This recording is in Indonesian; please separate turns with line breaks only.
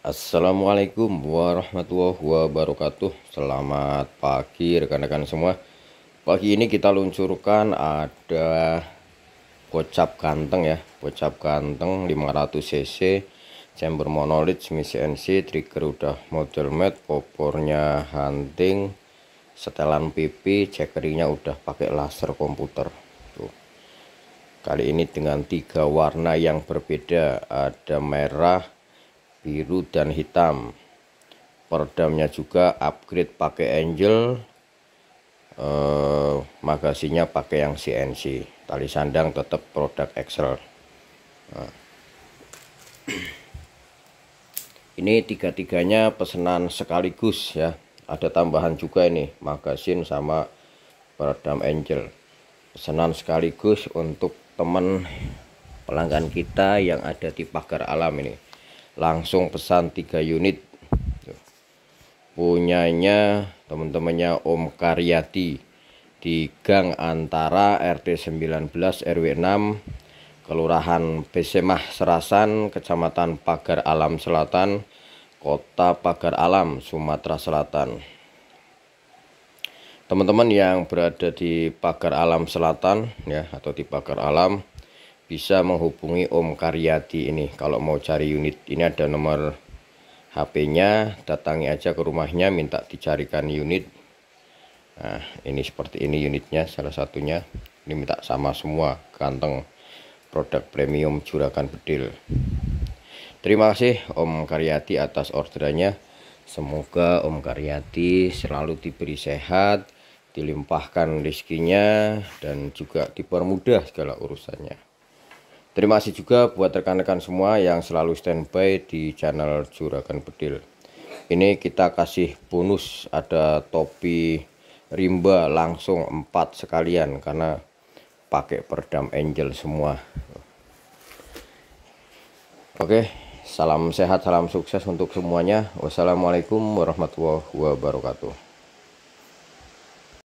Assalamualaikum warahmatullahi wabarakatuh Selamat pagi rekan-rekan semua Pagi ini kita luncurkan ada Kocap ganteng ya Kocap ganteng 500cc Chamber monolith semi CNC Trigger udah model matte Popornya hunting Setelan pipi Checkeringnya udah pakai laser komputer Tuh. Kali ini dengan tiga warna yang berbeda Ada merah biru dan hitam peredamnya juga upgrade pakai angel eh, magasinya pakai yang CNC tali sandang tetap produk Excel nah. ini tiga-tiganya pesanan sekaligus ya ada tambahan juga ini magasin sama peredam angel pesanan sekaligus untuk teman pelanggan kita yang ada di pagar alam ini langsung pesan 3 unit punyanya teman-temannya Om Karyati di Gang Antara RT 19 RW 6 Kelurahan Besemah Serasan Kecamatan Pagar Alam Selatan Kota Pagar Alam Sumatera Selatan Teman-teman yang berada di Pagar Alam Selatan ya atau di Pagar Alam bisa menghubungi Om Karyati ini kalau mau cari unit ini ada nomor HP-nya datangi aja ke rumahnya minta dicarikan unit nah ini seperti ini unitnya salah satunya ini minta sama semua kantong produk premium juragan bedil terima kasih Om Karyati atas orderannya semoga Om Karyati selalu diberi sehat dilimpahkan rezekinya dan juga dipermudah segala urusannya Terima kasih juga buat rekan-rekan semua yang selalu standby di channel Juragan Bedil. Ini kita kasih bonus ada topi rimba langsung 4 sekalian karena pakai peredam angel semua. Oke, salam sehat, salam sukses untuk semuanya. Wassalamualaikum warahmatullahi wabarakatuh.